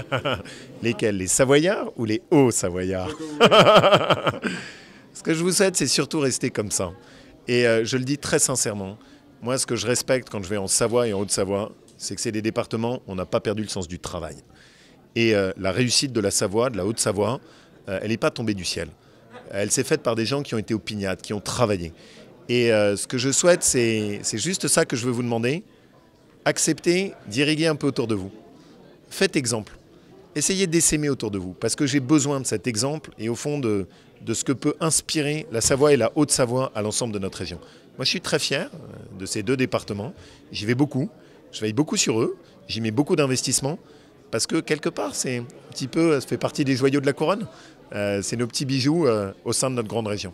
Lesquels Les Savoyards ou les Hauts-Savoyards Ce que je vous souhaite, c'est surtout rester comme ça. Et euh, je le dis très sincèrement, moi, ce que je respecte quand je vais en Savoie et en Haute-Savoie, c'est que c'est des départements où on n'a pas perdu le sens du travail. Et euh, la réussite de la Savoie, de la Haute-Savoie, euh, elle n'est pas tombée du ciel. Elle s'est faite par des gens qui ont été opiniâtres, qui ont travaillé. Et ce que je souhaite, c'est juste ça que je veux vous demander. Acceptez d'irriguer un peu autour de vous. Faites exemple essayez d'essaimer autour de vous, parce que j'ai besoin de cet exemple et au fond de, ce que peut inspirer la Savoie et la Haute-Savoie à l'ensemble de notre région. Moi, je suis très fier euh, de ces deux départements. J'y vais beaucoup, je veille beaucoup sur eux, j'y mets beaucoup d'investissements, parce que quelque part, c'est un petit peu, ça fait partie des joyaux de la couronne. Euh, c'est nos petits bijoux euh, au sein de notre grande région.